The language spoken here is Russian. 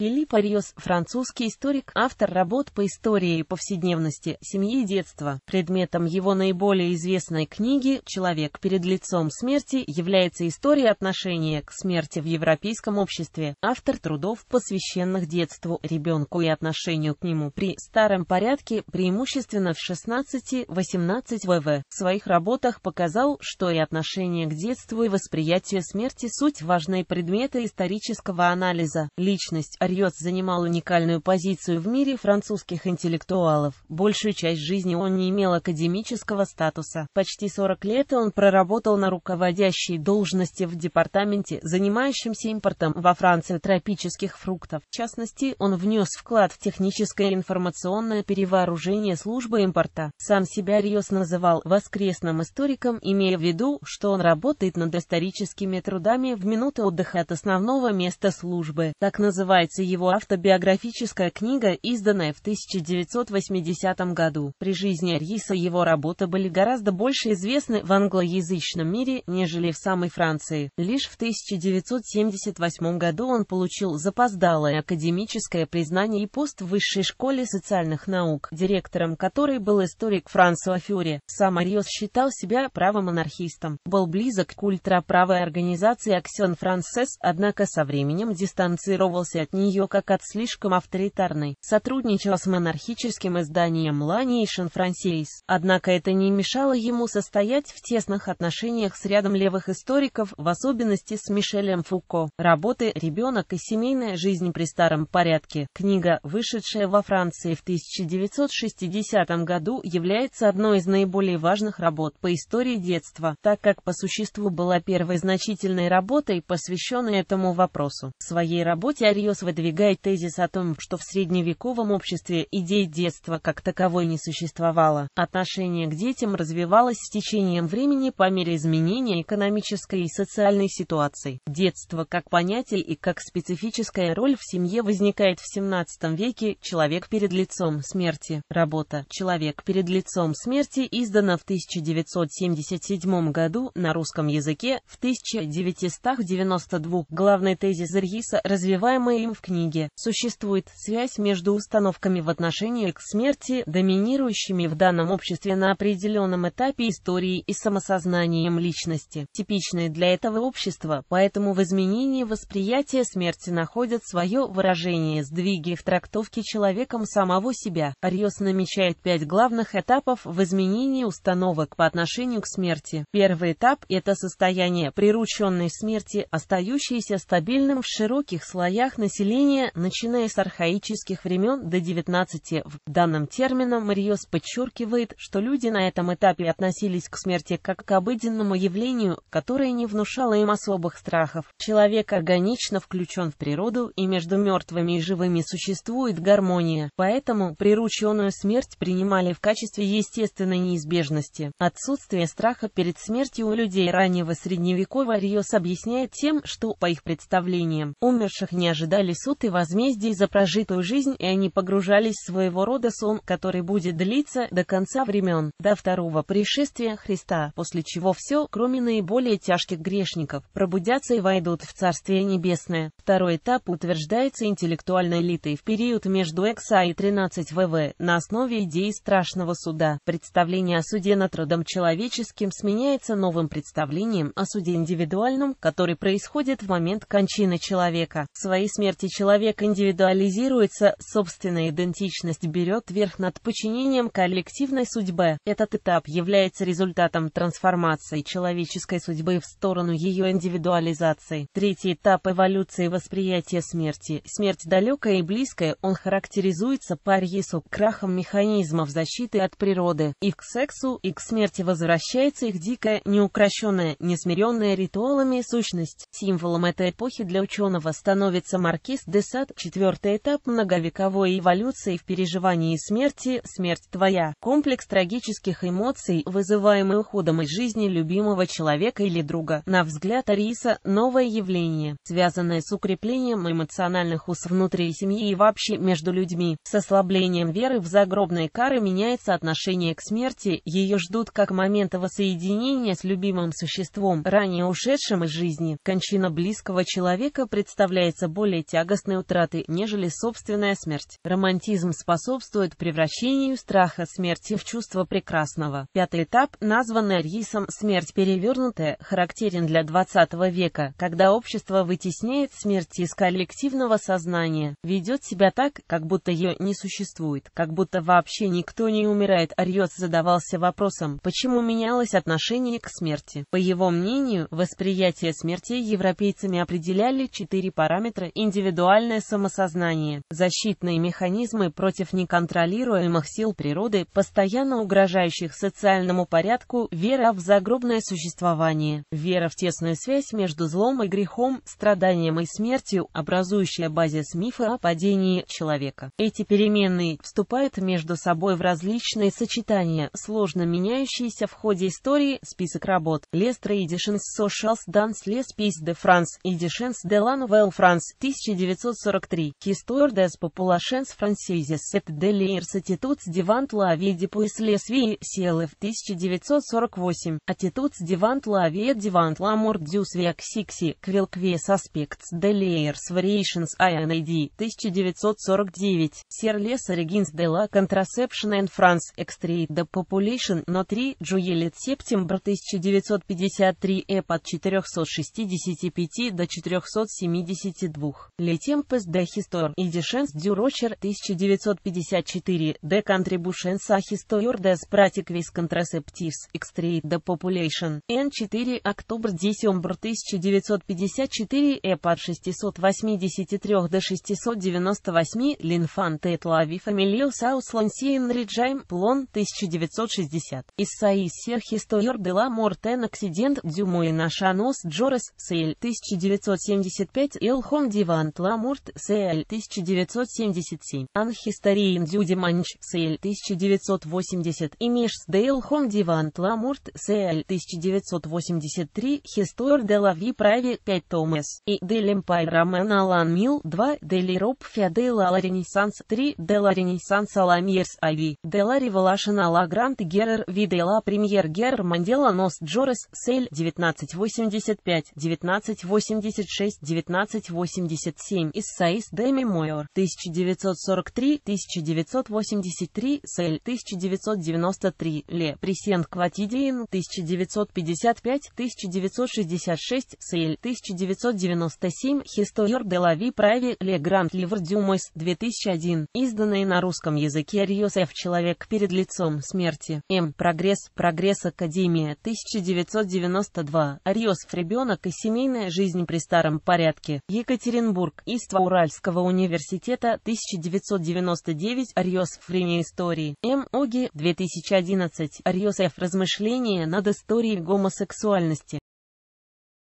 Филипп Ариос, французский историк, автор работ по истории и повседневности, семьи и детства. Предметом его наиболее известной книги «Человек перед лицом смерти» является история отношения к смерти в европейском обществе. Автор трудов, посвященных детству, ребенку и отношению к нему при старом порядке, преимущественно в 16-18 ВВ. В своих работах показал, что и отношение к детству и восприятие смерти – суть важные предметы исторического анализа. Личность Барьос занимал уникальную позицию в мире французских интеллектуалов. Большую часть жизни он не имел академического статуса. Почти 40 лет он проработал на руководящей должности в департаменте, занимающемся импортом во Францию тропических фруктов. В частности, он внес вклад в техническое информационное перевооружение службы импорта. Сам себя Риос называл «воскресным историком», имея в виду, что он работает над историческими трудами в минуты отдыха от основного места службы. Так называется является его автобиографическая книга, изданная в 1980 году. При жизни Риса его работы были гораздо больше известны в англоязычном мире, нежели в самой Франции. Лишь в 1978 году он получил запоздалое академическое признание и пост в Высшей школе социальных наук, директором которой был историк Франсуа Фюри. Сам Риос считал себя правомонархистом, был близок к ультраправой организации «Аксен Франсес», однако со временем дистанцировался от нее нее как от слишком авторитарной, сотрудничала с монархическим изданием La Nation Française. Однако это не мешало ему состоять в тесных отношениях с рядом левых историков, в особенности с Мишелем Фуко. Работы «Ребенок и семейная жизнь при старом порядке» книга, вышедшая во Франции в 1960 году, является одной из наиболее важных работ по истории детства, так как по существу была первой значительной работой, посвященной этому вопросу. В своей работе Ариос в продвигает тезис о том, что в средневековом обществе идей детства как таковой не существовало. Отношение к детям развивалось с течением времени по мере изменения экономической и социальной ситуации. Детство как понятие и как специфическая роль в семье возникает в XVII веке «Человек перед лицом смерти». Работа «Человек перед лицом смерти» издана в 1977 году на русском языке в 1992 главный тезис Иргиса, развиваемый им в в книге, существует связь между установками в отношении к смерти, доминирующими в данном обществе на определенном этапе истории и самосознанием личности, типичной для этого общества, поэтому в изменении восприятия смерти находят свое выражение сдвиги в трактовке человеком самого себя. Риос намечает пять главных этапов в изменении установок по отношению к смерти. Первый этап – это состояние прирученной смерти, остающейся стабильным в широких слоях населения населения, начиная с архаических времен до 19. В данном термине Мариос подчеркивает, что люди на этом этапе относились к смерти как к обыденному явлению, которое не внушало им особых страхов. Человек органично включен в природу, и между мертвыми и живыми существует гармония, поэтому прирученную смерть принимали в качестве естественной неизбежности. Отсутствие страха перед смертью у людей раннего средневековья Риос объясняет тем, что, по их представлениям, умерших не ожидали суд и возмездие за прожитую жизнь, и они погружались в своего рода сон, который будет длиться до конца времен, до второго пришествия Христа, после чего все, кроме наиболее тяжких грешников, пробудятся и войдут в Царствие Небесное. Второй этап утверждается интеллектуальной элитой в период между Экса и 13 ВВ на основе идеи страшного суда. Представление о суде над родом человеческим сменяется новым представлением о суде индивидуальном, который происходит в момент кончины человека. В своей смерти человек индивидуализируется, собственная идентичность берет верх над подчинением коллективной судьбе. Этот этап является результатом трансформации человеческой судьбы в сторону ее индивидуализации. Третий этап эволюции восприятия смерти. Смерть далекая и близкая, он характеризуется по рису, крахом механизмов защиты от природы. И к сексу, и к смерти возвращается их дикая, неукрощенная, несмиренная ритуалами сущность. Символом этой эпохи для ученого становится маркиз Борис Десад, четвертый этап многовековой эволюции в переживании смерти, смерть твоя, комплекс трагических эмоций, вызываемый уходом из жизни любимого человека или друга. На взгляд Ариса, новое явление, связанное с укреплением эмоциональных уз внутри семьи и вообще между людьми. С ослаблением веры в загробные кары меняется отношение к смерти, ее ждут как момента воссоединения с любимым существом, ранее ушедшим из жизни. Кончина близкого человека представляется более тягостной тягостной утраты, нежели собственная смерть. Романтизм способствует превращению страха смерти в чувство прекрасного. Пятый этап, названный Рисом «Смерть перевернутая», характерен для 20 века, когда общество вытесняет смерть из коллективного сознания, ведет себя так, как будто ее не существует, как будто вообще никто не умирает. Ариот задавался вопросом, почему менялось отношение к смерти. По его мнению, восприятие смерти европейцами определяли четыре параметра индивидуальности индивидуальное самосознание, защитные механизмы против неконтролируемых сил природы, постоянно угрожающих социальному порядку, вера в загробное существование, вера в тесную связь между злом и грехом, страданием и смертью, образующая базис мифа о падении человека. Эти переменные вступают между собой в различные сочетания, сложно меняющиеся в ходе истории, список работ, Лестра Идишенс Socials Данс, Лес Пис де Франс, Идишенс de la Франс, France, 1900 1943, Histoire des populations françaises et de l'Irsatitudes devant la vie depuis les vies в 1948, Attitudes devant la vie devant la mort du siècle Quelques aspects de l'Irs variations INID, 1949, Sir Les origins de la contraception in France, Extrait the population no 3, Juillet September 1953 и e под 465 до 472. Летит темпес де хистор и дешенс дю рочер 1954 де контрибушенс а хистоюр дес пратик вис экстрейт де популейшн Н4 октобр десембр 1954 эпар 683 до 698 линфант этлави фамилио саус лансиен риджайм плон 1960 Иссаис серхистоюр де ла мортен оксидент дюмуина шанос джорес Сейл 1975 элхон дивант Ламурт Сэль 1977, Анхистариин Дюдиманч Сэль 1980 и Мишсдейл Хом Дивант Ламурт Сэль 1983, Хистор де Лави Прави 5 Томас и Делемпай Роман Ромен Алан Мил 2, Дели Роб Фиадел Ала Ренессанс 3, Дела Ренессанс Аламьерс Ави, Дела Револашен Ала Грант Герр Видела Премьер Герр Мандела Нос Джорес Сель 1985, 1986, 1987. 7 из Саис Дэми Мойор 1943-1983 сель 1993 Ле Пресент Кватидиин 1955-1966 сель 1997 Хистоер де Лави Прави Ле Грант Ливр Дюмойс 2001 Изданные на русском языке Риосеф Человек перед лицом смерти М. Прогресс Прогресс Академия 1992 Риосф Ребенок и семейная жизнь при старом порядке Екатеринбург Иства Уральского университета, 1999, Ариос в Время истории, М. Оги, 2011, Ариос Ф. Размышления над историей гомосексуальности.